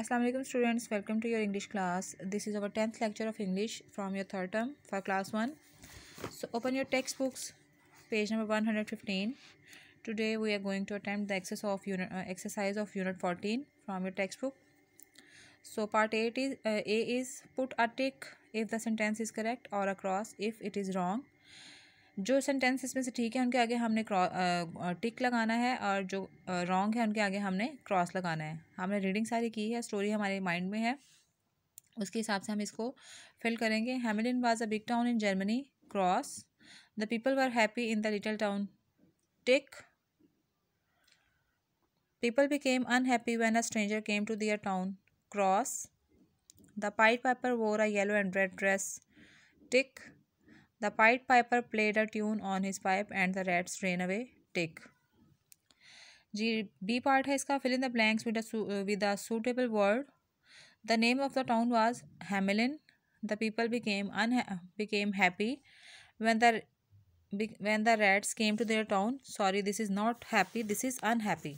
Assalamu alaikum students welcome to your English class this is our 10th lecture of English from your third term for class 1 so open your textbooks page number 115 today we are going to attempt the exercise of unit uh, exercise of unit 14 from your textbook so part 8 is uh, a is put a tick if the sentence is correct or a cross if it is wrong जो sentence इसमें से ठीक है उनके आगे हमने टिक लगाना है और जो रॉन्ग है उनके आगे हमने क्रॉस लगाना है हमने रीडिंग सारी की है स्टोरी हमारे माइंड में है उसके हिसाब से हम इसको फिल करेंगे Hamelin was a big town in Germany cross the people were happy in the little town tick became unhappy when a stranger came to their town cross the pied piper wore a yellow and red dress tick The Pied Piper played a tune on his pipe and the rats ran away. Tick. जी B part है fill in the blanks with a with a suitable word the name of the town was Hamelin the people became un became happy when the when the rats came to their town sorry this is not happy this is unhappy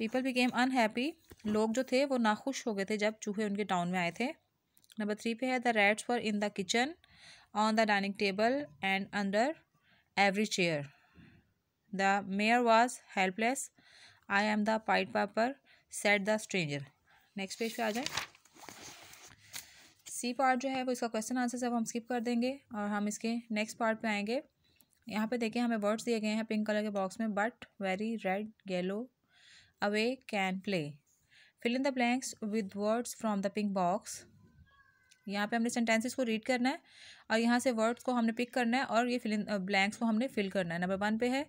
people became unhappy हाँ। लोग जो थे वो नाखुश हो गए थे जब चूहे उनके टाउन में आए थे नंबर थ्री पे है the rats for in the kitchen on the dining table and under every chair the mayor was helpless I am the pied piper said the stranger next page पे आ जाए C part जो है वो इसका question answer सब हम skip कर देंगे और हम इसके नेक्स्ट पार्ट पे आएंगे यहाँ पे देखिए हमें वर्ड्स दिए गए हैं पिंक कलर के बॉक्स में but very red yellow away can play fill in the blanks with words from the pink box यहाँ पे हमने सेंटेंसेस को रीड करना है और यहाँ से वर्ड्स को हमने पिक करना है और ये फिल इन ब्लैंक्स को हमने फिल करना है नंबर वन पे है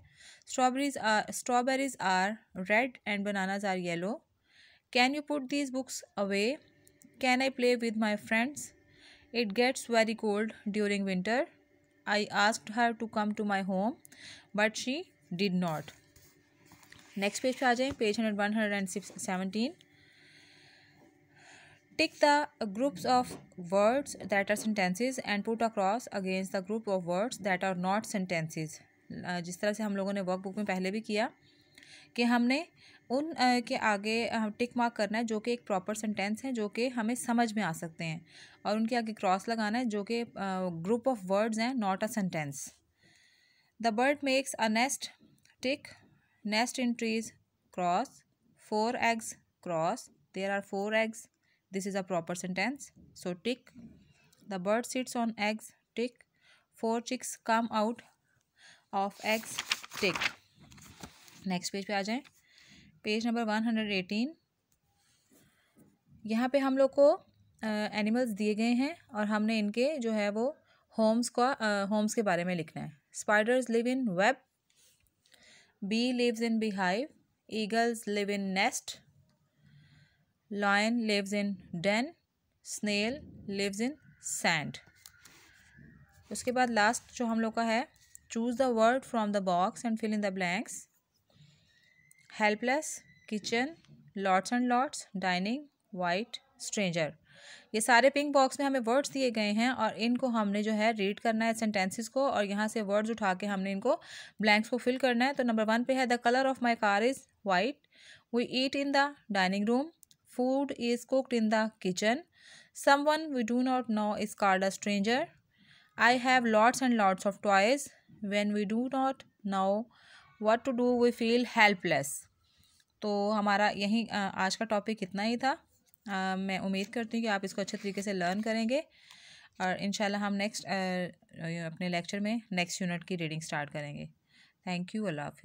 strawberries are strawberries are red and bananas are yellow can you put these books away can I play with my friends it gets very cold during winter I ask her to come to my home but she did not next page पे आ जाएँ page hundred one hundred and six seventeen tick the groups of words that are sentences and put across against the group of words that are not not uh, जिस तरह से हम लोगों ने workbook में पहले भी किया कि हमने उन uh, के आगे हम टिक मार्क करना है जो कि एक प्रॉपर सेंटेंस है जो कि हमें समझ में आ सकते हैं और उनके आगे क्रॉस लगाना है जो कि ग्रुप ऑफ वर्ड्स हैं not a sentence the bird makes a nest tick nest in trees cross four eggs cross there are four eggs this is a proper sentence so tick the bird sits on eggs tick four chicks come out of eggs tick next page पे आ जाए page number one hundred eighteen यहाँ पे हम लोग को animals दिए गए हैं और हमने इनके जो है वो होम्स का होम्स के बारे में लिखना है spiders live in web bee lives in bee hive eagles live in nest lion lives in den snail lives in sand उसके बाद लास्ट जो हम लोग का है choose the word from the box and fill in the blanks helpless kitchen lots and lots dining white stranger ये सारे pink box में हमें वर्ड्स दिए गए हैं और इनको हमने जो है रीड करना है सेंटेंसेस को और यहाँ से वर्ड्स उठा के हमने इनको ब्लैंक्स को फिल करना है तो नंबर वन पे है the colour of my car is white we eat in the dining room food is cooked in the kitchen someone we do not know is called a stranger i have lots and lots of toys when we do not know what to do we feel helpless तो हमारा यही आज का topic इतना ही था आ, मैं उम्मीद करती हूँ कि आप इसको अच्छे तरीके से लर्न करेंगे और इन हम नेक्स्ट अपने लेक्चर में नेक्स्ट यूनिट की रीडिंग स्टार्ट करेंगे थैंक यू अल्लाह हाफि